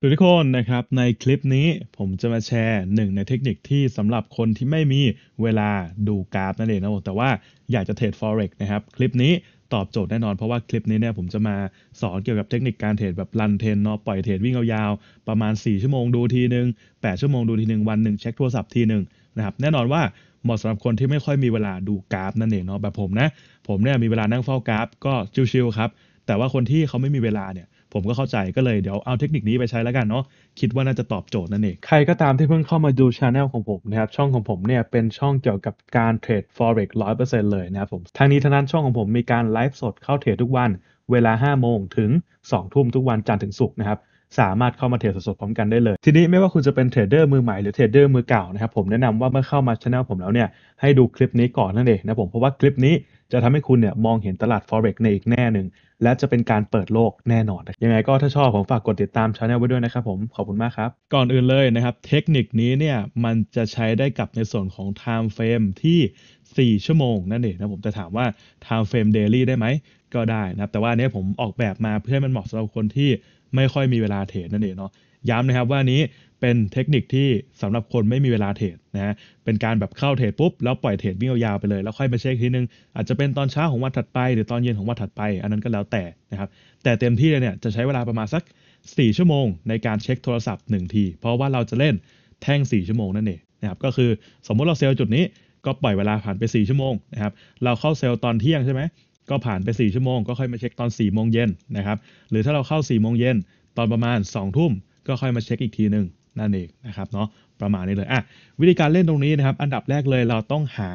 สวัสดีทุกคนนะครับในคลิปนี้ผมจะมาแชร์หนึ่งในเทคนิคที่สำหรับคนที่ไม่มีเวลาดูกราฟ นั่นเองนะแต่ว่าอยากจะเทรด forex นะครับ คลิปนี้ตอบโจทย์แน่นอน เพราะว่าคลิปนี้เนี่ยผมจะมาสอนเกี่ยวกับเทคนิคการเทรดแบบลันเทนเนาะปล่อยเทรดวิ่งยาวๆประมาณ 4 ชั่วโมงดูทีหนึ่ง8 ชั่วโมงดูทีหนึ่งวันหนึ่งเช็คโทรศัพท์ทีหนึ่งนะครับแน่นอนว่าเหมาะสำหรับคนที่ไม่ค่อยมีเวลาดูกราฟนั่นเองเนาะแบบผมนะผมเนี่ยมีเวลานั่งเฝ้ากราฟก็ชิวๆครับแต่ว่าคนที่เขาไม่มีเวลาเนี่ยผมก็เข้าใจก็เลยเดี๋ยวเอาเทคนิคนี้ไปใช้แล้วกันเนาะคิดว่าน่าจะตอบโจทย์นั่นเอง ใครก็ตามที่เพิ่งเข้ามาดูช anel ของผมนะครับ ช่องของผมเนี่ยเป็นช่องเกี่ยวกับการเทรด forex 100%เเลยนะครับผมทางนี้ทั้งนั้นช่องของผมมีการไลฟ์สดเข้าเทรดทุกวัน เวลา 5 โมงถึง 2 ทุ่มทุกวันจันทร์ถึงศุกร์นะครับ สามารถเข้ามาเทรดสดๆพร้อมกันได้เลย ทีนี้ไม่ว่าคุณจะเป็นเทรดเดอร์มือใหม่หรือเทรดเดอร์มือเก่านะครับผมแนะนำว่าเมื่อเข้ามาช anel ผมแล้วเนี่ยให้ดูคลิปนี้ก่อนนั่นเองนะผมเพราะว่าคลิปนี้จะทำให้คุณเนี่ยมองเห็นตลาด forex ในอีกแน่หนึ่งและจะเป็นการเปิดโลกแน่นอนยังไงก็ถ้าชอบผมฝากกดติดตามช anel ไว้ด้วยนะครับผมขอบคุณมากครับ ก่อนอื่นเลยนะครับ เทคนิคนี้เนี่ยมันจะใช้ได้กับในส่วนของ time frame ที่ 4 ชั่วโมงนั่นเองนะผมจะถามว่า time frame daily ได้ไหม ก็ได้นะครับ แต่ว่านี้ผมออกแบบมาเพื่อให้มันเหมาะสำหรับคนที่ไม่ค่อยมีเวลาเทรดนั่นเองเนาะย้ำนะครับว่านี้เป็นเทคนิคที่สำหรับคนไม่มีเวลาเทรดนะฮะ เป็นการแบบเข้าเทรดปุ๊บแล้วปล่อยเทรดวิ่งยาวไปเลยแล้วค่อยมาเช็คทีนึงอาจจะเป็นตอนเช้าของวันถัดไป หรือตอนเย็นของวันถัดไป อันนั้นก็แล้วแต่นะครับแต่เต็มที่เลยเนี่ยจะใช้เวลาประมาณสัก 4 ชั่วโมง ในการเช็คโทรศัพท์1ทีเพราะว่าเราจะเล่นแท่ง 4 ชั่วโมงนั่นเองนะครับก็คือสมมุติเราเซลล์จุดนี้ ก็ปล่อยเวลาผ่านไป 4 ชั่วโมงนะครับเราเข้าเซลล์ตอนเที่ยงใช่ไหมก็ผ่านไป4ชั่วโมงก็ค่อยมาเช็คตอน4โมงเย็นนะครับหรือถ้าเราเข้า4โมงเย็น ตอนประมาณ2ทุ่มก็ค่อยมาเช็คอีกทีหนึ่งนั่นเองนะครับเนาะประมาณนี้เลยอ่ะวิธีการเล่นตรงนี้นะครับอันดับแรกเลย เราต้องหา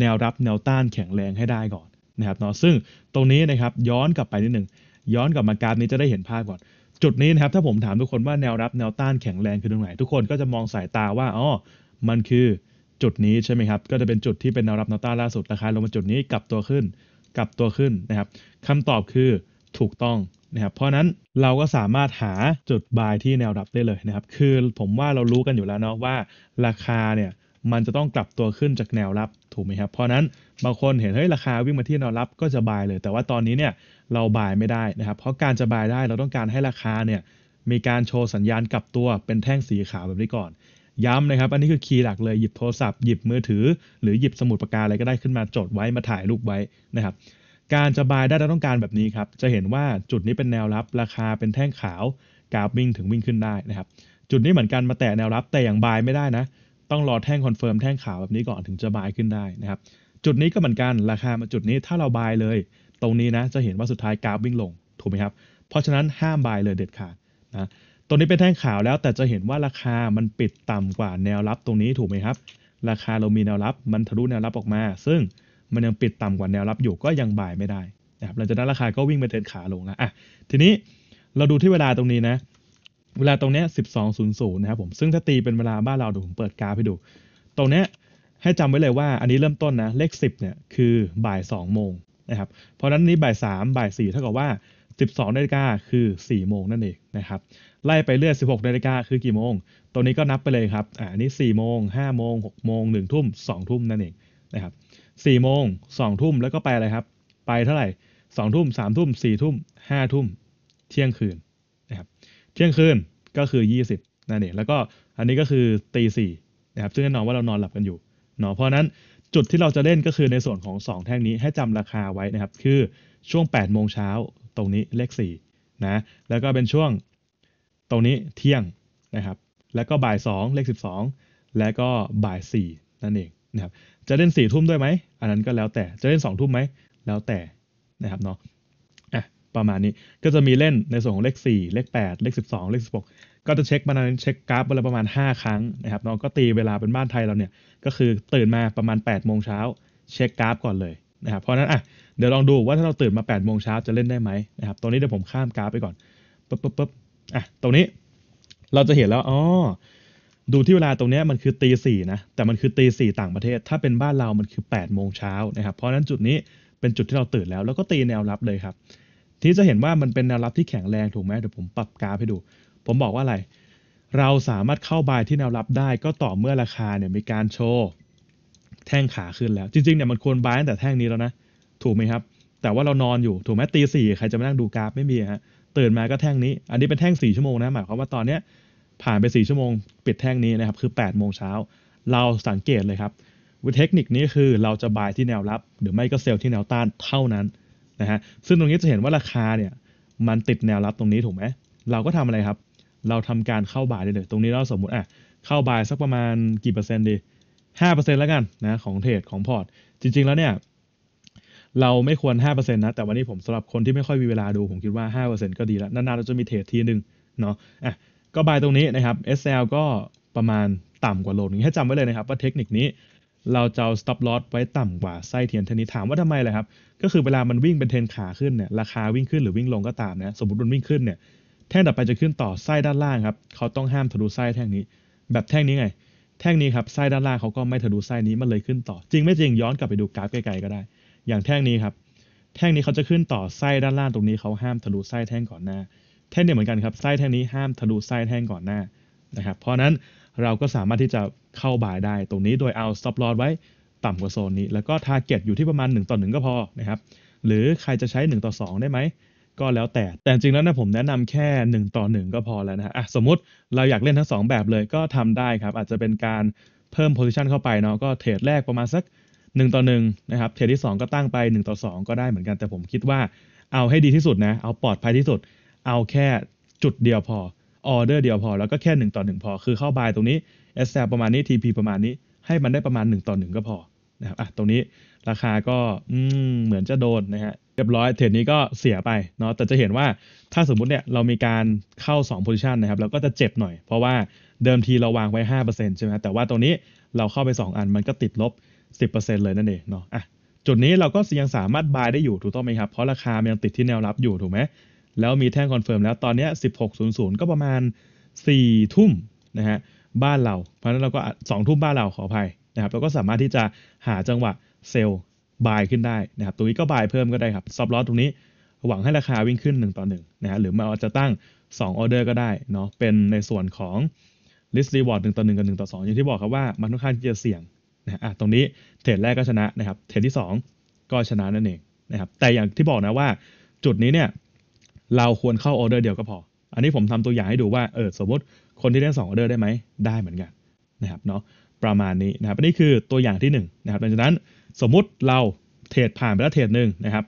แนวรับแนวต้านแข็งแรงให้ได้ก่อนนะครับเนาะซึ่งตรงนี้นะครับย้อนกลับไปนิดหนึ่งย้อนกลับมากราฟนี้จะได้เห็นภาพก่อน จุดนี้นะครับถ้าผมถามทุกคนว่าแนวรับแนวต้านแข็งแรงคือตรงไหนทุกคนก็จะมองสายตาว่าอ๋อมันคือจุดนี้ใช่ไหมครับก็จะเป็นจุดที่เป็นแนวรับแนวต้านล่าสุดราคาลงมาจุดนี้กลับตัวขึ้นกลับตัวขึ้นนะครับคำตอบคือถูกต้องนะครับเพราะนั้นเราก็สามารถหาจุดบายที่แนวรับได้เลยนะครับ คือผมว่าเรารู้กันอยู่แล้วเนาะว่าราคาเนี่ยมันจะต้องกลับตัวขึ้นจากแนวรับถูกไหมครับ เพราะนั้นบางคนเห็นเฮ้ยราคาวิ่งมาที่แนวรับก็จะบายเลย แต่ว่าตอนนี้เนี่ยเราบายไม่ได้นะครับ เพราะการจะบายได้เราต้องการให้ราคาเนี่ยมีการโชว์สัญญาณกลับตัวเป็นแท่งสีขาวแบบนี้ก่อน ย้ำนะครับ อันนี้คือคีย์หลัก เลยหยิบโทรศัพท์หยิบมือถือหรือหยิบสมุดปากกาอะไรก็ได้ขึ้นมาจดไว้มาถ่ายรูปไว้นะครับการจะบายได้เราต้องการแบบนี้ครับ จะเห็นว่าจุดนี้เป็นแนวรับราคาเป็นแท่งขาวกราฟวิ่ง ถึงวิ่งขึ้นได้นะครับ จุดนี้เหมือนกันมาแตะแนวรับแต่อย่างบายไม่ได้นะ ต้องรอแท่งคอนเฟิร์มแท่งขาวแบบนี้ก่อนถึงจะบายขึ้นได้นะครับ จุดนี้ก็เหมือนกันราคามาจุดนี้ถ้าเราบายเลย ตรงนี้นะจะเห็นว่าสุดท้ายกราฟวิ่ง ลง ถูกไหมครับ เพราะฉะนั้นห้ามบายเลยเด็ดขาดนะตรงนี้เป็นแท่งขาวแล้วแต่จะเห็นว่าราคา มันปิดต่ำกว่าแนวรับตรงนี้ถูกไหมครับ ราคาเรามีแนวรับ มันทะลุแนวรับออกมา ซึ่งมันยังปิดต่ำกว่าแนวรับอยู่ก็ยังบ่ายไม่ได้นะครับหลังจากนั้น ราคาก็วิ่งไปเทนขาลงแล้วอ่ะทีนี้เราดูที่เวลาตรงนี้นะ เวลาตรงเนี้ยูนย์นะครับผมซึ่งถ้าตีเป็นเวลาบ้านเราเดี๋ยวผมเปิดกราฟให้ดู ตรงเนี้ยให้จำไว้เลยว่าอันนี้เริ่มต้นนะ เลขสิบเนี่ย คือบ่ายสองโมงนะครับ เพราะนั้นนี้บ่ายสามบ่ายสี่เท่ากับว่าสสิบองนาฬิกาคือสี่โมงนั่นเองนะครับ ไล่ไปเรื่อยสิบหกนาฬิกาคือกี่โมงตัวนี้ก็นับไปเลยครับอ่านี้่โมงห้าโมงหกโมงงทุ่มงทุ่มนั่นเองนะครับสี่โมงสองทุ่มแล้วก็ไปอะไรครับ ไปเท่าไหร่สองทุ่มสามทุ่มสี่ทุ่มห้าทุ่ม เที่ยงคืนนะครับ เที่ยงคืนก็คือยี่สิบนั่นเองแล้วก็อันนี้ก็คือตีสี่นะครับซึ่งแน่นอนว่าเรานอนหลับกันอยู่เนาะเพราะนั้นจุดที่เราจะเล่นก็คือในส่วนของสองแท่งนี้ให้จำราคาไว้นะครับ คือช่วงแปดโมงเช้าตรงนี้เลขสี่นะแล้วก็เป็นช่วง ตรงนี้เที่ยงนะครับ แล้วก็บ่ายสองเลขสสิบองแล้วก็บ่ายสี่นั่นเองนะครับจะเล่นสี่ทุ่มด้วยไหม อันนั้นก็แล้วแต่ จะเล่นสองทุ่มไหม แล้วแต่ นะครับ เนาะอ่ะ ประมาณนี้ ก็จะมีเล่น ในส่วนของเลข 4 เลข 8 เลข 12 เลข 16 ก็จะเช็คมานั้เช็คกราฟาแลวประมาณ 5 ครั้ง นะครับ เนาะก็ตีเวลาเป็นบ้านไทยเราเนี่ย ก็คือตื่นมาประมาณ8โมงเช้าเช็คกราฟก่อนเลย นะครับ เพราะนั้น อ่ะ เดี๋ยวลองดูว่าถ้าเราตื่นมา8โมงเช้าจะเล่นได้ไหมนะครับตรงนี้เดี๋ยวผมข้ามกราฟไปก่อนปุ๊บปุ๊บปุ๊บอ่ะตรงนี้ เราจะเห็นแล้วอ๋อดูที่เวลาตรงนี้มันคือตีสี่นะ แต่มันคือตีสี่ต่างประเทศ ถ้าเป็นบ้านเรามันคือ8ปดโมงเช้านะครับเพราะนั้นจุดนี้เป็นจุดที่เราตื่นแล้ว แล้วก็ตีแนวรับเลยครับ ที่จะเห็นว่ามันเป็นแนวรับที่แข็งแรงถูกไหมเดี๋ยวผมปรับกราฟให้ดู ผมบอกว่าอะไร เราสามารถเข้าบายที่แนวรับได้ก็ต่อเมื่อราคาเนี่ยมีการโชว์แท่งขาขึ้นแล้ว จริงๆเนี่ยมันควรบายตั้งแต่แท่งนี้แล้วนะถูกไหมครับ แต่ว่าเรานอนอยู่ถูกไหมตีสี่ใครจะมานั่งดูกราฟไม่มีฮะตื่นมาก็แท่งนี้ อันนี้เป็นแท่งสี่ชั่วโมงนะหมายความว่าตอนเนี้ยผ่านไป 4 ชั่วโมง ปิดแท่งนี้นะครับ คือ8โมงเช้า เราสังเกตเลยครับ วิธีเทคนิคนี้คือเราจะบายที่แนวรับ หรือไม่ก็เซลล์ที่แนวต้านเท่านั้นนะฮะซึ่งตรงนี้จะเห็นว่าราคาเนี่ย มันติดแนวรับตรงนี้ถูกไหม เราก็ทำอะไรครับ เราทำการเข้าบายได้เลยตรงนี้เราสมมติ อ่ะ เข้าบายสักประมาณกี่เปอร์เซ็นต์ดีห้าเปอร์เซ็นต์แล้วกันนะของเทรดของพอร์ต จริง ๆแล้วเนี่ยเราไม่ควร5%นะแต่วันนี้ผมสำหรับคนที่ไม่ค่อยมีเวลาดูผมคิดว่า 5%ก็ดีแล้วนานๆเราจะมีเทรดทีหนึ่งเนาะอ่ะก็บายตรงนี้นะครับ SL ก็ประมาณต่ำกว่าโลนี้ให้จำไว้เลยนะครับว่าเทคนิคนี้เราจะเอา stop loss ไว้ต่ำกว่าไส้เทียนเท่านี้ถามว่าทำไมเลยครับก็คือเวลามันวิ่งเป็นเทนขาขึ้นเนี่ยราคาวิ่งขึ้นหรือวิ่งลงก็ตามนะสมมติมันวิ่งขึ้นเนี่ยแท่งต่อไปจะขึ้นต่อไส้ด้านล่างครับเขาต้องห้ามทะลุไส้แท่งนี้ แบบแท่งนี้ไงแท่งนี้ครับไส้ด้านล่างเขาก็ไม่ทะลุไส้นี้มันเลยขึ้นต่อ จริงไม่จริงย้อนกลับไปดูกราฟไกลๆก็ได้ อย่างแท่งนี้ครับแท่งนี้เขาจะขึ้นต่อไส้ด้านล่างตรงนี้เขาห้ามทะลุไส้แท่งก่อนหน้าแท่งเนี่ยเหมือนกันครับ ไส้แท่งนี้ห้ามทะลุไส้แท่งก่อนหน้านะครับ เพราะนั้นเราก็สามารถที่จะเข้าบายได้ตรงนี้โดยเอาซับ p อ o ไว้ต่ำกว่าโซนนี้ แล้วก็ทร์เก็ตอยู่ที่ประมาณ1ต่อ1ก็พอนะครับ หรือใครจะใช้1ต่อ2 ได้ไหม ก็แล้วแต่ แต่จริงแล้วนะผมแนะนำแค่1ต่อ1 ก็พอแล้วนะฮะสมมติเราอยากเล่นทั้ง 2 แบบเลยก็ทำได้ครับ อาจจะเป็นการเพิ่มโพซิชันเข้าไปเนาะก็เทรดแรกประมาณสัก1ต่อ1นะครับ เทรดที่ 2 ก็ตั้งไป1ต่อ2ก็ได้เหมือนกัน แต่ผมคิดว่าเอาให้ดีที่สุดนะเอาปลอดภัยที่สุดเอาแค่จุดเดียวพอ ออเดอร์เดียวพอแล้วก็แค่ 1 ต่อ 1 พอ คือเข้าบายตรงนี้เอสประมาณนี้ TP ประมาณนี้ให้มันได้ประมาณ 1 ต่อ 1 ก็พอนะครับอ่ะตรงนี้ราคาก็เหมือนจะโดนนะฮะเรียบร้อยเทรดนี้ก็เสียไปเนาะแต่จะเห็นว่าถ้าสมมุติเนี่ยเรามีการเข้า 2 position นะครับเราก็จะเจ็บหน่อยเพราะว่าเดิมทีเราวางไว้ 5%ใช่ไหมแต่ว่าตรงนี้เราเข้าไป 2 อันมันก็ติดลบ10%เลยนั่นเองเนาะอ่ะจุดนี้เราก็ยังสามารถบายได้อยู่ถูกต้องไหมครับเพราะราคามันยังติดที่แนวรับอยู่ถูกไหมแล้วมีแท่งคอนเฟิร์มแล้ว ตอนนี้ 16.00 ก็ประมาณ 4 ทุ่มนะฮะบ้านเรา เพราะฉะนั้นเราก็สองทุ่มบ้านเราขออภัยนะครับเราก็สามารถที่จะหาจังหวะเซลล์บายขึ้นได้นะครับตรงนี้ก็บายเพิ่มก็ได้ครับซับลอตตรงนี้ หวังให้ราคาวิ่งขึ้น 1 ต่อ1นะฮะหรือมาจะตั้ง2ออเดอร์ก็ได้เนาะเป็นในส่วนของ list reward 1 ต่อ 1 กับ1ต่อ 2 อย่างที่บอกครับว่า มันค่อนข้างที่จะเสี่ยงนะฮะตรงนี้เทรดแรกก็ชนะนะครับเทรดที่ 2 ก็ชนะนั่นเองนะครับแต่อย่างที่บอกนะว่าจุดนี้เนี่ยเราควรเข้าออเดอร์เดียวก็พอ อันนี้ผมทำตัวอย่างให้ดูว่า เออ สมมติคนที่ได้2ออเดอร์ได้ไหมได้เหมือนกันนะครับเนาะ ประมาณนี้นะครับ อันนี้คือตัวอย่างที่1นนะครับหลังจากนั้นสมมุติเราเทรดผ่านไปแล้วเทรดหนึ่งนะครับ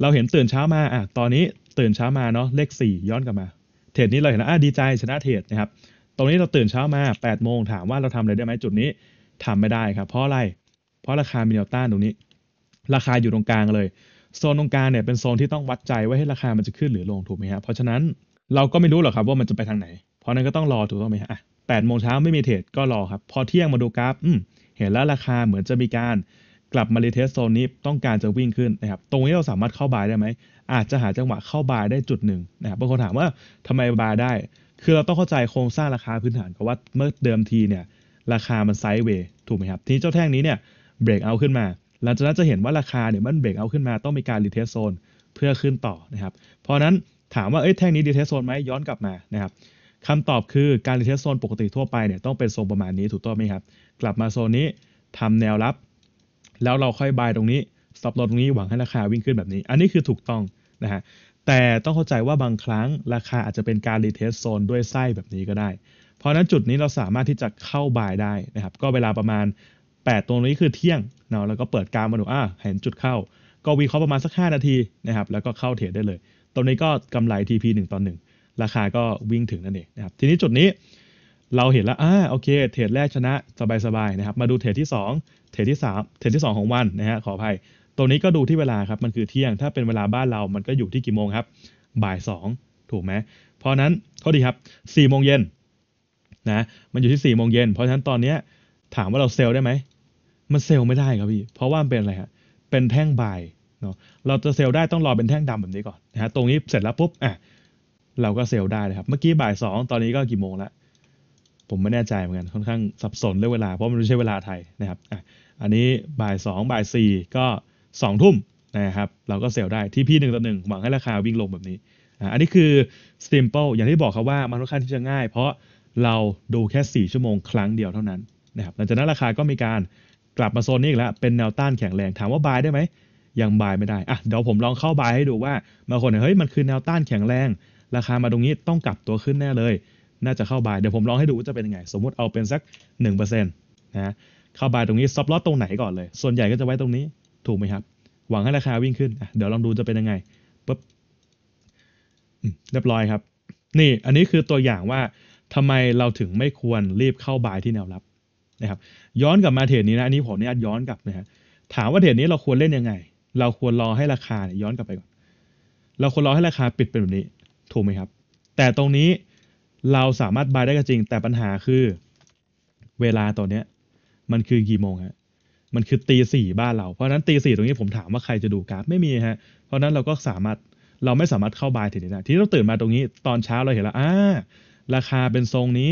เราเห็นตื่นเช้ามา อ่ะ ตอนนี้ตื่นเช้ามาเนาะเลข4 ย้อนกลับมา เทรดนี้เราเห็นะอ่ะดีใจชนะเทรดนะครับ ตรงนี้เราตื่นเช้ามา8ปดโมงถามว่าเราทำอะไรได้ไหมจุดนี้ ทำไม่ได้ครับ เพราะอะไร เพราะราคามีแเนลต้านตรงนี้ ราคาอยู่ตรงกลางเลยโซนตรงกลางเนี่ยเป็นโซนที่ต้องวัดใจว่าให้ราคา มันจะขึ้นหรือลงถูกไหมคับเพราะฉะนั้นเราก็ไม่รู้หรอกครับว่ามันจะไปทางไหน เพราะนั้นก็ต้องรอถูกต้องไหมฮะแปดโมงเช้าไม่มีเทรดก็รอครับ พอเที่ยงมาดูกราฟอืมเห็นแล้วราคาเหมือนจะมีการกลับมารีเทสโซนนี้ ต้องการจะวิ่งขึ้นนะครับตรงนี้เราสามารถเข้าบายได้ไหมอาจจะหาจังหวะเข้าบายได้จุดหนึ่งนะครับบางคนถามว่าทำไมบายได้คือเราต้องเข้าใจโครงสร้างราคาพื้นฐานก็ว่าเมื่อเดิมทีเนี่ย ราคามันไซด์เวย์ถูกไหมครับทีนี้เจ้าแท่งนี้เนี่ยเบรกเอาขึ้นมาหลังจากนั้นจะเห็นว่าราคาเนี่ยมันเบรกเอาขึ้นมาต้องมีการรีเทสโซนเพื่อขึ้นต่อนะครับเพราะนั้นถามว่า เอ้ยแท่งนี้รีเทสโซนไหมย้อนกลับมานะครับคำตอบคือการรีเทสโซนปกติทั่วไปเนี่ยต้องเป็นโซนประมาณนี้ถูกต้องไหมครับ กลับมาโซนนี้ทำแนวรับ แล้วเราค่อยบายตรงนี้สต็อปลดตรงนี้หวังให้ราคาวิ่งขึ้นแบบนี้ อันนี้คือถูกต้องนะฮะแต่ต้องเข้าใจว่าบางครั้งราคาอาจจะเป็นการรีเทสโซนด้วยไส้แบบนี้ก็ได้ เพราะนั้นจุดนี้เราสามารถที่จะเข้าบายได้นะครับก็เวลาประมาณ8ตรงนี้คือเที่ยงเนาะแล้วก็เปิดการมาดูอ่าเห็นจุดเข้า ก็วิเคราะห์ประมาณสัก 5 นาทีนะครับ แล้วก็เข้าเทรดได้เลยตรงนี้ก็กำไร TP 1ต่อ1ราคาก็วิ่งถึงนั่นเองนะครับ ทีนี้จุดนี้เราเห็นแล้วอ่าโอเค เทรดแรกชนะสบายๆนะครับ มาดูเทรดที่ 2เทรดที่ 3เทรดที่ 2 ของวันนะฮะ ขออภัยตรงนี้ก็ดูที่เวลาครับ มันคือเที่ยง ถ้าเป็นเวลาบ้านเรา มันก็อยู่ที่กี่โมงครับ บ่าย 2 ถูกไหมเพราะนั้นข้ดีครับ4ี่โมงเย็นนะ มันอยู่ที่4ี่โมงเย็นเพราะฉะนั้นตอนนี้ถามว่าเราเซลล์ได้ไหมมันเซลล์ไม่ได้ครับพี่ เพราะว่ามันเป็นอะไรฮะเป็นแท่งบเนาะ เราจะเซลล์ได้ต้องรอเป็นแท่งดำแบบนี้ก่อนนะฮะ ตรงนี้เสร็จแล้วปุ๊บอ่ะเราก็เซลล์ได้เลยครับ เมื่อกี้บ่ายสองตอนนี้ก็กี่โมงละผมไม่แน่ใจเหมือนกัน ค่อนข้างสับสนเรื่องเวลา เพราะมันไม่ใช่เวลาไทยนะครับอ่ะอันนี้บ่ายสองบ่ายสี่ก็สองทุ่มนะครับ เราก็เซลล์ได้ที่พี่หนึ่งต่อหนึ่งหวังให้ราคาวิ่งลงแบบนี้ อันนี้คือ simple อย่างที่บอกครับว่ามันค่อนข้างที่จะง่าย เพราะเราดูแค่สี่ชั่วโมง ครั้งเดียวเท่านั้นนะครับ หลังจากนั้นราคาก็มีการกลับมาโซนนี้อีกแล้วเป็นแนวต้านแข็งแรงถามว่าบายได้ไหมยังบายไม่ได้อ่ะเดี๋ยวผมลองเข้าบายให้ดูว่าบางคนเฮ้ยมันคือแนวต้านแข็งแรงราคา มาตรงนี้ต้องกลับตัวขึ้นแน่เลย น่าจะเข้าบายเดี๋ยวผมลองให้ดูว่าจะเป็นยังไงสมมุติเอาเป็นสัก1%นะเข้าบายตรงนี้ซับลอตตรงไหนก่อนเลย ส่วนใหญ่ก็จะไว้ตรงนี้ ถูกไหมครับ หวังให้ราคาวิ่งขึ้นเดี๋ยวลองดูจะเป็นยังไงปุ๊บเรียบร้อยครับ นี่อันนี้คือตัวอย่างว่าทำไมเราถึงไม่ควรรีบเข้าบายที่แนวรับนะครับย้อนกลับมาเทรดนี้นะ อันนี้ผมเนี่ยย้อนกลับนะฮะ ถามว่าเทรดนี้เราควรเล่นยังไง เราควรรอให้ราคาย้อนกลับไปก่อน เราควรรอให้ราคาปิดเป็นแบบนี้ ถูกไหมครับ แต่ตรงนี้เราสามารถบายได้ก็จริง แต่ปัญหาคือ เวลาตอนเนี้ยมันคือกี่โมงฮะ มันคือตีสี่บ้านเรา เพราะฉะนั้นตีสี่ตรงนี้ผมถามว่าใครจะดูกราฟไม่มีฮะ เพราะนั้นเราก็สามารถเราไม่สามารถเข้าบายเทรดได้ที่เราตื่นมาตรงนี้ ตอนเช้าเราเห็นแล้วอ่าราคาเป็นทรงนี้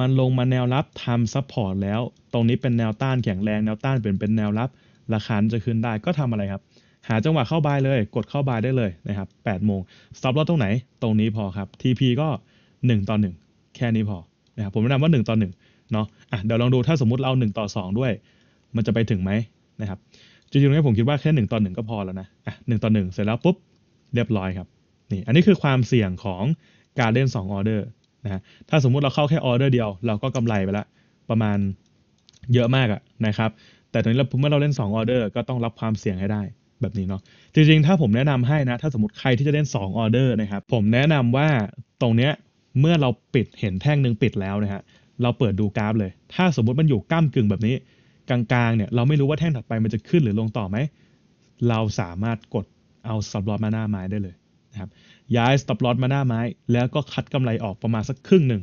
มันลงมาแนวรับทำซัพพอร์ตแล้ว ตรงนี้เป็นแนวต้านแข็งแรงแนวต้านเป็นเป็นแนวรับราคาจะขึ้นได้ก็ทำอะไรครับ หาจังหวะเข้าบายเลยกดเข้าบายได้เลยนะครับ8โมงสต็อปลอตตรงไหน ตรงนี้พอครับ TP ก็1ต่อ1แค่นี้พอนะครับผมแนะนำว่า1ต่อ1เนาะอ่ะเดี๋ยวลองดูถ้าสมมติเรา1ต่อ2 ด้วย มันจะไปถึงไหมนะครับจริงๆตรงนี้ผมคิดว่าแค่1ต่อ1ก็พอแล้วนะอ่ะหต่อ1เสร็จแล้วปุ๊บเรียบร้อยครับนี่อันนี้คือความเสี่ยงของการเล่น2ออเดอร์นะถ้าสมมุติเราเข้าแค่ออเดอร์เดียวเราก็กำไรไปละประมาณเยอะมากอะนะครับแต่ตอนนี้เราเมื่อเราเล่น2ออเดอร์ก็ต้องรับความเสี่ยงให้ได้แบบนี้เนาะจริงๆถ้าผมแนะนำให้นะถ้าสมมติใครที่จะเล่น2ออเดอร์นะครับผมแนะนำว่าตรงเนี้ยเมื่อเราปิดเห็นแท่งหนึ่งปิดแล้วนะฮะเราเปิดดูกราฟเลย ถ้าสมมติมันอยู่ก้ามกึ่งแบบนี้ กลางๆเนี่ยเราไม่รู้ว่าแท่งถัดไปมันจะขึ้นหรือลงต่อไหมเราสามารถกดเอาสับลอตมาหน้าไม้ได้เลยนะครับย้าย stop loss มาหน้าไม้ แล้วก็คัดกำไรออกประมาณสักครึ่งหนึ่ง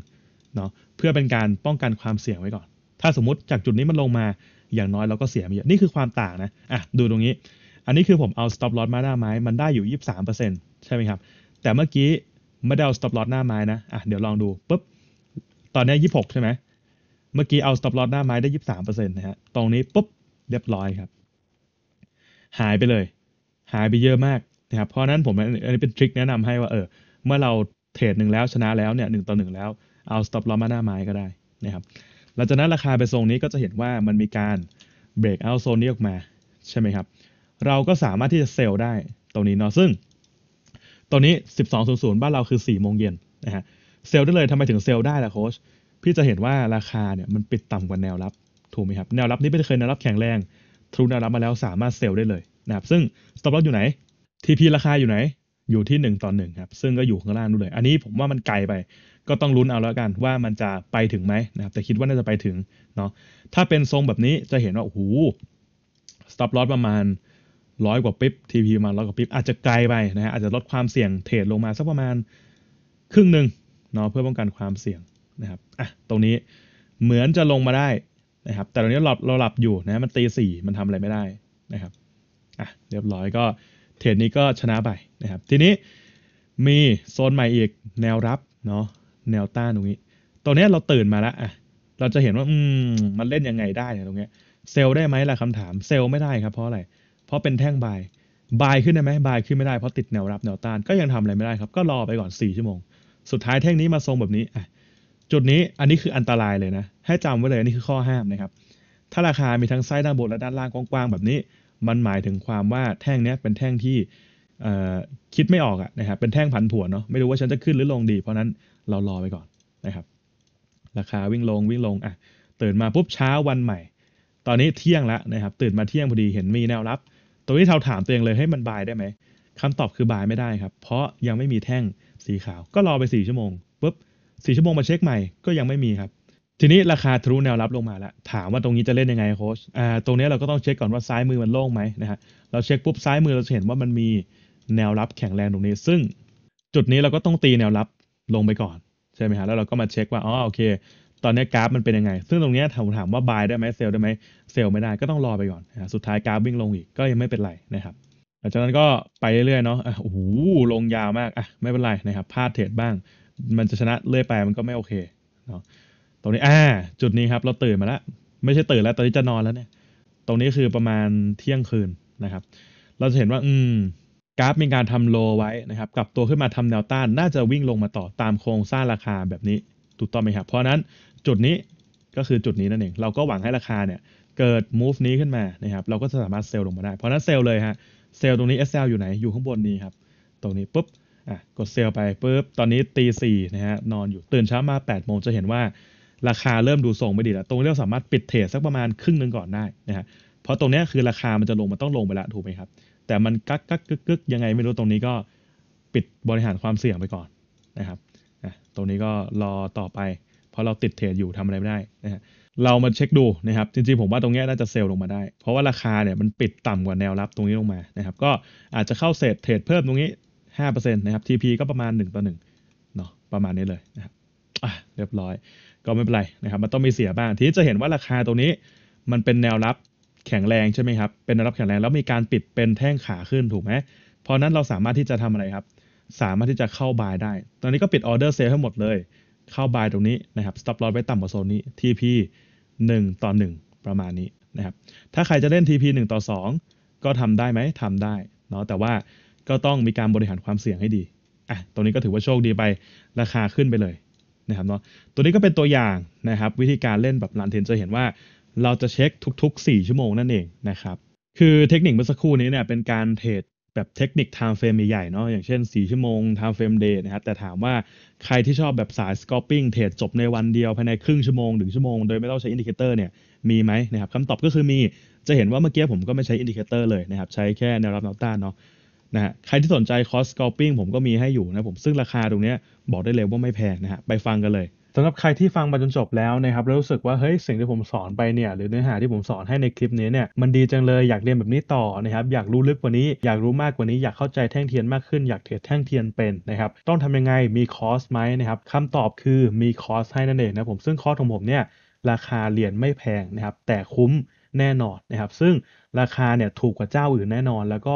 เนาะเพื่อเป็นการป้องกันความเสี่ยงไว้ก่อน ถ้าสมมติจากจุดนี้มันลงมาอย่างน้อยเราก็เสียม่เยอะ นี่คือความต่างนะอ่ะดูตรงนี้ อันนี้คือผมเอา stop loss มาหน้าไม้มันได้อยู่ 23%ใช่ไหมครับ แต่เมื่อกี้ไม่ได้เอา stop loss หน้าไม้นะอ่ะเดี๋ยวลองดูปุ๊บ ตอนนี้ 26 ใช่ไหมเมื่อกี้เอา stop loss หน้าไม้ได้ 23%นะฮะตรงนี้ปุ๊บเรียบร้อยครับหายไปเลยหายไปเยอะมากนะครับเพราะนั้นผมอันนี้เป็นทริคแนะนำให้ว่าเออเมื่อเราเทรดหนึ่งแล้วชนะแล้วเนี่ยหนึ่งต่อหนึ่งแล้วเอาสต็อปลอมาหน้าไม้ก็ได้นะครับหลังจากนั้นราคาไปทรงนี้ก็จะเห็นว่ามันมีการเบรกเ out zone นี้ออกมา ใช่ไหมครับ เราก็สามารถที่จะเซลล์ได้ตรงนี้เนาะซึ่งตอนนี้ 12.00บ้านเราคือ4โมงเย็นนะฮะเซลล์ได้เลยทำไมถึงเซลล์ได้ล่ะโค้ชพี่จะเห็นว่าราคาเนี่ยมันปิดต่ำกว่าแนวรับ ถูกไหมครับแนวรับนี้ไม่เคยแนวรับแข็งแรงทะลุแนวรับมาแล้วสามารถเซลล์ได้เลยนะครับซึ่งสต็อปลอสอยู่ไหนทีพีราคาอยู่ไหน อยู่ที่หนึ่งต่อหนึ่งครับ ซึ่งก็อยู่ข้างล่างนู่นเลย อันนี้ผมว่ามันไกลไป ก็ต้องลุ้นเอาแล้วกัน ว่ามันจะไปถึงไหมนะครับ แต่คิดว่าน่าจะไปถึงเนาะถ้าเป็นทรงแบบนี้จะเห็นว่า โอ้โหสต็อปลอสประมาณร้อยกว่าปิ๊บทีประมาณร้อยกว่าปิ๊บอาจจะไกลไปนะฮะอาจจะลดความเสี่ยง เทรดลงมาสักประมาณ ครึ่งหนึ่งเนาะเพื่อป้องกันความเสี่ยงนะครับอ่ะตรงนี้เหมือนจะลงมาได้นะครับแต่ตอนนี้เราเราหลับอยู่นะมันตีสี่มันทำอะไรไม่ได้นะครับอ่ะเรียบร้อยก็เทรดนี้ก็ชนะไปนะครับ ทีนี้มีโซนใหม่อีกแนวรับเนาะแนวต้านตรงนี้ตอนนี้เราตื่นมาแล้วอ่ะเราจะเห็นว่า อืมมันเล่นยังไงได้เนี่ยตรงเนี้ย เซลได้ไหมล่ะคำถาม เซลไม่ได้ครับ เพราะอะไร เพราะเป็นแท่งบายบายขึ้นได้ไหมบายขึ้นไม่ได้เพราะติดแนวรับแนวต้านก็ยังทำอะไรไม่ได้ ครับก็รอไปก่อน4ชั่วโมง สุดท้ายแท่งนี้มาทรงแบบนี้ อ่ะ จุดนี้อันนี้คืออันตรายเลยนะให้จำไว้เลยอันนี้คือข้อห้ามนะครับ ถ้าราคามีทั้งไส้ด้านบนและด้านล่างกว้างๆแบบนี้มันหมายถึงความว่าแท่งนี้เป็นแท่งที่คิดไม่ออกอะนะครับเป็นแท่งผันผวนเนาะไม่รู้ว่าฉันจะขึ้นหรือลงดี เพราะนั้นเรารอไปก่อนนะครับ ราคาวิ่งลงวิ่งลงอ่ะตื่นมาปุ๊บเช้าวันใหม่ ตอนนี้เที่ยงแล้วนะครับตื่นมาเที่ยงพอดีเห็นมีแนวรับ ตัวนี้เราถามตัวเองเลยให้มันบายได้ไหมคำตอบคือบายไม่ได้ครับ เพราะยังไม่มีแท่งสีขาวก็รอไป4ชั่วโมงปุ๊บ่ชั่วโมงมาเช็คใหม่ ก็ยังไม่มีครับทีนี้ราคาทะลุแนวรับลงมาแล้ว ถามว่าตรงนี้จะเล่นยังไงโค้ชอ่าตรงนี้เราก็ต้องเช็คก่อนว่าซ้ายมือมันโล่งไหมนะฮะเราเช็คปุ๊บซ้ายมือเราจะเห็นว่ามันมีแนวรับแข็งแรงตรงนี้ ซึ่งจุดนี้เราก็ต้องตีแนวรับลงไปก่อนใช่ไหมฮะแล้วเราก็มาเช็คว่า อ๋อโอเค ตอนนี้กราฟ มันเป็นยังไง ซึ่งตรงนี้ถามถามว่าบายได้ไหมเซลได้ไหมเซลไม่ได้ก็ต้องรอไปก่อนสุดท้ายกราฟวิ่งลงอีกก็ยังไม่เป็นไรนะครับ หลังจากนั้นก็ไปเรื่อยๆเนาะอ่ะโอ้โหลงยาวมากอ่ะไม่เป็นไรนะครับพลาดเทรดบ้าง มันจะชนะเรื่อยไปมันก็ไม่โอเคเนาะตรงนี้ อ่า จุดนี้ครับ เราตื่นมาแล้ว ไม่ใช่ตื่นแล้ว ตอนนี้จะนอนแล้วเนี่ย ตรงนี้คือประมาณเที่ยงคืนนะครับ เราจะเห็นว่า อืม กราฟมีการทำโลไว้นะครับ กลับตัวขึ้นมาทำแนวต้าน น่าจะวิ่งลงมาต่อตามโครงสร้างราคาแบบนี้ถูกต้องไหมครับ เพราะนั้นจุดนี้ ก็คือจุดนี้นั่นเอง เราก็หวังให้ราคาเนี่ย เกิด move นี้ขึ้นมา นะครับ เราก็จะสามารถเซลลลงมาได้ เพราะนั้นเซลเลยฮะเซลตรงนี้ SL อยู่ไหน อยู่ข้างบนนี้ครับ ตรงนี้ปุ๊บ อ่ะ กดเซลไปปุ๊บ ตอนนี้ตีสี่นะฮะ นอนอยู่ตื่นเช้ามา8โมงจะเห็นว่าราคาเริ่มดูทรงไม่ดีแล้วตรงนี้เราสามารถปิดเทรดสักประมาณ ครึ่งหนึ่งก่อนได้นะฮะเพราะตรงนี้คือราคามันจะลงมันต้องลงไปละถูกไหมครับแต่มันกักกักกึกกึกยังไงไม่รู้ตรงนี้ก็ปิดบริหารความเสี่ยงไปก่อนนะครับนะตรงนี้ก็รอต่อไป เพราะเราติดเทรดอยู่ทำอะไรไม่ได้นะฮะเรามาเช็คดูนะครับจริงๆ ผมว่าตรงนี้น่าจะเซลลลงมาได้ เพราะว่าราคาเนี่ยมันปิดต่ำกว่าแนวรับ ตรงนี้ลงมานะครับก็อาจจะเข้าเศษเทรดเพิ่มตรงนี้็นะครับ TP ก็ประมาณ1ต่องเนาะประมาณนี้เลยนะครับอ่ะเรียบร้อยก็ไม่เป็นไรนะครับ มันต้องมีเสียบ้าง ทีนี้จะเห็นว่าราคาตรงนี้ มันเป็นแนวรับแข็งแรงใช่ไหมครับ เป็นแนวรับแข็งแรงแล้วมีการปิดเป็นแท่งขาขึ้นถูกไหมเพราะนั้นเราสามารถที่จะทำอะไรครับ สามารถที่จะเข้าบายได้ ตอนนี้ก็ปิดออเดอร์เซลให้หมดเลย เข้าบายตรงนี้นะครับ สต็อปลอสไว้ต่ำกว่าโซนนี้ TP 1ต่อ1ประมาณนี้นะครับ ถ้าใครจะเล่น TP 1ต่อ2ก็ทำได้ไหมทำได้เนาะ แต่ว่าก็ต้องมีการบริหารความเสี่ยงให้ดี อ่ะตรงนี้ก็ถือว่าโชคดีไป ราคาขึ้นไปเลยนะครับเนาะตัวนี้ก็เป็นตัวอย่างนะครับวิธีการเล่นแบบรันเทนจะเห็นว่าเราจะเช็คทุกๆ 4 ชั่วโมงนั่นเองนะครับคือเทคนิคเมื่อสักครู่นี้เนี่ยเป็นการเทรดแบบเทคนิคไทม์เฟรมใหญ่ๆเนาะอย่างเช่น 4 ชั่วโมงไทม์เฟรมเดย์นะครับแต่ถามว่าใครที่ชอบแบบสายสกอปปิ้งเทรดจบในวันเดียวภายในครึ่งชั่วโมงหรึองชั่วโมงโดยไม่ต้องใช้อินดิเคเตอร์เนี่ยมีไหมนะครับคำตอบก็คือมีจะเห็นว่าเมื่อกี้ผมก็ไม่ใช้อินดิเคเตอร์เลยนะครับใช้แค่แนวรับแนวต้านเนาะนะฮะใครที่สนใจคอสกอลปิ้งผมก็มีให้อยู่นะผมซึ่งราคาตรงนี้บอกได้เลยว่าไม่แพงนะฮะไปฟังกันเลยสำหรับใครที่ฟังมาจนจบแล้วนะครับแล้วรู้สึกว่าเฮ้ยสิ่งที่ผมสอนไปเนี่ยหรือเนื้อหาที่ผมสอนให้ในคลิปนี้เนี่ยมันดีจังเลยอยากเรียนแบบนี้ต่อนะครับอยากรู้ลึกกว่านี้ อยากรู้มากกว่านี้ อยากเข้าใจแท่งเทียนมากขึ้นอยากเทรดแท่งเทียนเป็นนะครับต้องทำยังไงมีคอร์สไหมนะครับคำตอบคือมีคอร์สให้นั่นเองนะผมซึ่งคอร์สของผมเนี่ยราคาเหรียญไม่แพงนะครับแต่คุ้มแน่นอนนะครับซึ่งราคาเนี่ยถูกกว่าเจ้าอื่นแน่นอนแล้วก็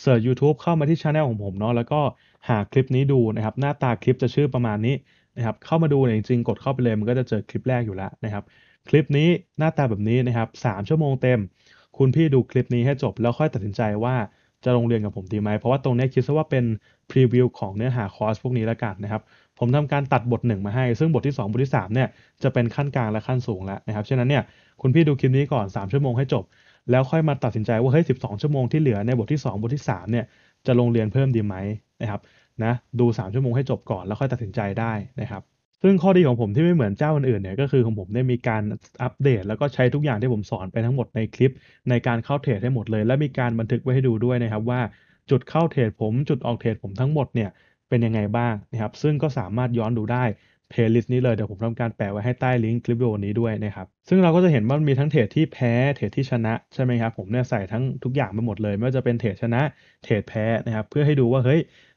เสิร์ช YouTube เข้ามาที่ช anel ของผมเนาะแล้วก็หาคลิปนี้ดูนะครับหน้าตาคลิปจะชื่อประมาณนี้นะครับเข้ามาดูเนี่ยจริงๆ กดเข้าไปเลย มันก็จะเจอคลิปแรกอยู่แล้วนะครับคลิปนี้หน้าตาแบบนี้นะครับสามชั่วโมงเต็ม คุณพี่ดูคลิปนี้ให้จบ แล้วค่อยตัดสินใจว่าจะลงเรียนกับผมดีไหม เพราะว่าตรงนี้คิดซะว่าเป็นพรีวิวของเนื้อหาคอร์สพวกนี้แล้วกันนะครับผมทำการตัดบทหนึ่งมาให้ซึ่งบทที่ 2บทที่3เนี่ยจะเป็นขั้นกลางและขั้นสูงแล้วนะครับฉะนั้นเนี่ยคุณพี่ดูคลิปนี้ก่อน3ชั่วโมงให้จบแล้วค่อยมาตัดสินใจว่าเฮ้ย12 ชั่วโมงที่เหลือในบทที่2บทที่3เนี่ยจะลงเรียนเพิ่มดีไหมนะครับนะดู 3 ชั่วโมงให้จบก่อนแล้วค่อยตัดสินใจได้นะครับซึ่งข้อดีของผมที่ไม่เหมือนเจ้าอื่นๆเนี่ยก็คือของผมได้มีการอัปเดต แล้วก็ใช้ทุกอย่างที่ผมสอนไปทั้งหมดในคลิป ในการเข้าเทรดให้หมดเลยและมีการบันทึกไว้ให้ดูด้วยนะครับว่า จุดเข้าเทรดผมจุดออกเทรดผมทั้งหมดเนี่ยเป็นยังไงบ้างนะครับซึ่งก็สามารถย้อนดูได้เพลย์ลิสต์นี้เลยเดี๋ยวผมทำการแปะไว้ให้ใต้ลิงก์คลิปวิดีโอนี้ด้วยนะครับ ซึ่งเราก็จะเห็นว่ามีทั้งเทรดที่แพ้ เทรดที่ชนะ ใช่ไหมครับผมเนี่ยใส่ทั้งทุกอย่างไปหมดเลย ไม่ว่าจะเป็นเทรดชนะ เทรดแพ้นะครับ เพื่อให้ดูว่าเฮ้ย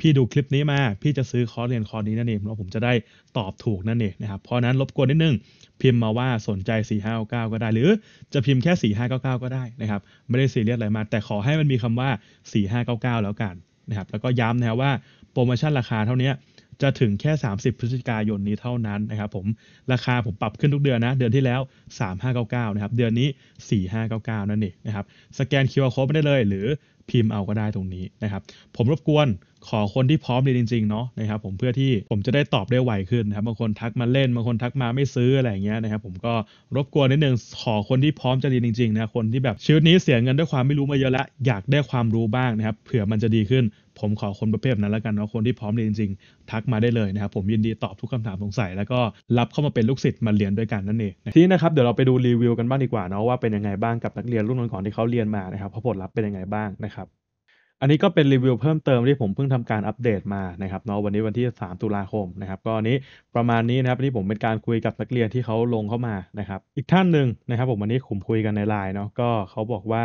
พี่ดูคลิปนี้มา พี่จะซื้อคอร์สเรียนคอร์สนี้นั่นเองแล้วผมจะได้ตอบถูกนั่นเองนะครับ เพราะนั้นรบกวนนิดนึง พิมพ์มาว่าสนใจ 4599 ก็ได้ หรือจะพิมพ์แค่ 4599 ก็ได้นะครับไม่ได้ซีเรียสอะไรมา แต่ขอให้มันมีคำว่า 4599 แล้วกันนะครับแล้วก็ย้ำนะว่าโปรโมชั่นราคาเท่านี้จะถึงแค่ 30 พฤศจิกายนนี้เท่านั้นนะครับผมราคาผมปรับขึ้นทุกเดือนนะเดือนที่แล้ว 3599นะครับเดือนนี้ 4599 นั่นเองนะครับสแกน QR code ไม่ได้เลย หรือพิมพ์เอาก็ได้ตรงนี้นะครับผมรบกวนขอคนที่พร้อมเรียนจริงๆเนาะนะครับผมเพื่อที่ผมจะได้ตอบได้ไวขึ้นนะครับบางคนทักมาเล่นบางคนทักมาไม่ซื้ออะไรอย่างเงี้ยนะครับผมก็รบกวนนิดนึงขอคนที่พร้อมจะเรียนจริงๆนะคนที่แบบชีวิตนี้เสียเงินด้วยความไม่รู้มาเยอะละอยากได้ความรู้บ้างนะครับเผื่อมันจะดีขึ้นผมขอคนประเภทนั้นแล้วกันเนาะคนที่พร้อมเรียนจริงๆทักมาได้เลยนะครับ ผมยินดีตอบทุกคำถามสงสัยแล้วก็รับเข้ามาเป็นลูกศิษย์มาเรียนด้วยกันนั่นเองทีนี้นะครับเดี๋ยวเราไปดูรีวิวกันบ้างดีกว่าเนาะว่าเป็นยังไงบ้างกับนักเรียนรุ่นก่อนที่เขาเรียนมานะครับผลลัพธ์เป็นยังไงบ้างนะครับ อันนี้ก็เป็นรีวิวเพิ่มเติมที่ผมเพิ่งทำการอัปเดตมานะครับเนาะวันนี้วันที่ 3 ตุลาคมนะครับก็อันี้ประมาณนี้นะครับนี่ผมเป็นการคุยกับนักเรียนที่เขาลงเข้ามานะครับอีกท่านหนึ่งนะครับผมวันนี้ผมคุยกันในไลน์เนาะก็เขาบอกว่า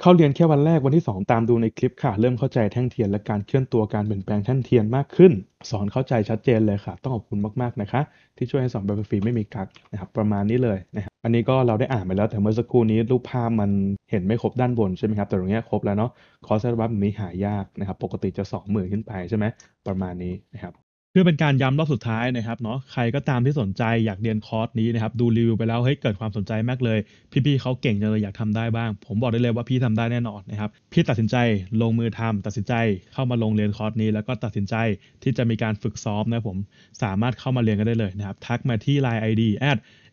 เข้าเรียนแค่วันแรกวันที่ 2 ตามดูในคลิปค่ะ เริ่มเข้าใจแท่งเทียนและการเคลื่อนตัวการเปลี่ยนแปลงแท่งเทียนมากขึ้น สอนเข้าใจชัดเจนเลยค่ะ ต้องขอบคุณมากๆนะคะ ที่ช่วยให้สอนแบบฟรีไม่มีกักนะครับประมาณนี้เลยนะครับอันนี้ก็เราได้อ่านไปแล้ว แต่เมื่อสักครู่นี้ รูปภาพมันเห็นไม่ครบด้านบนใช่ไหมครับ แต่ตรงนี้ครบแล้วเนาะคอร์สแอดวานซ์แบนี้หายากนะครับปกติจะ 20,000 ขึ้นไปใช่ไหมประมาณนี้นะครับเพื่อเป็นการย้ำรอบสุดท้ายนะครับเนาะใครก็ตามที่สนใจอยากเรียนคอร์สนี้นะครับดูรีวิวไปแล้วเฮ้ยเกิดความสนใจมากเลย พี่ๆเขาเก่งจังเลยอยากทำได้บ้าง ผมบอกได้เลยว่าพี่ทำได้แน่นอนนะครับพี่ตัดสินใจลงมือทำ ตัดสินใจเข้ามาลงเรียนคอร์สนี้แล้วก็ตัดสินใจที่จะมีการฝึกซ้อมนะผมสามารถเข้ามาเรียนกันได้เลยนะครับทักมาที่อดีแ ID@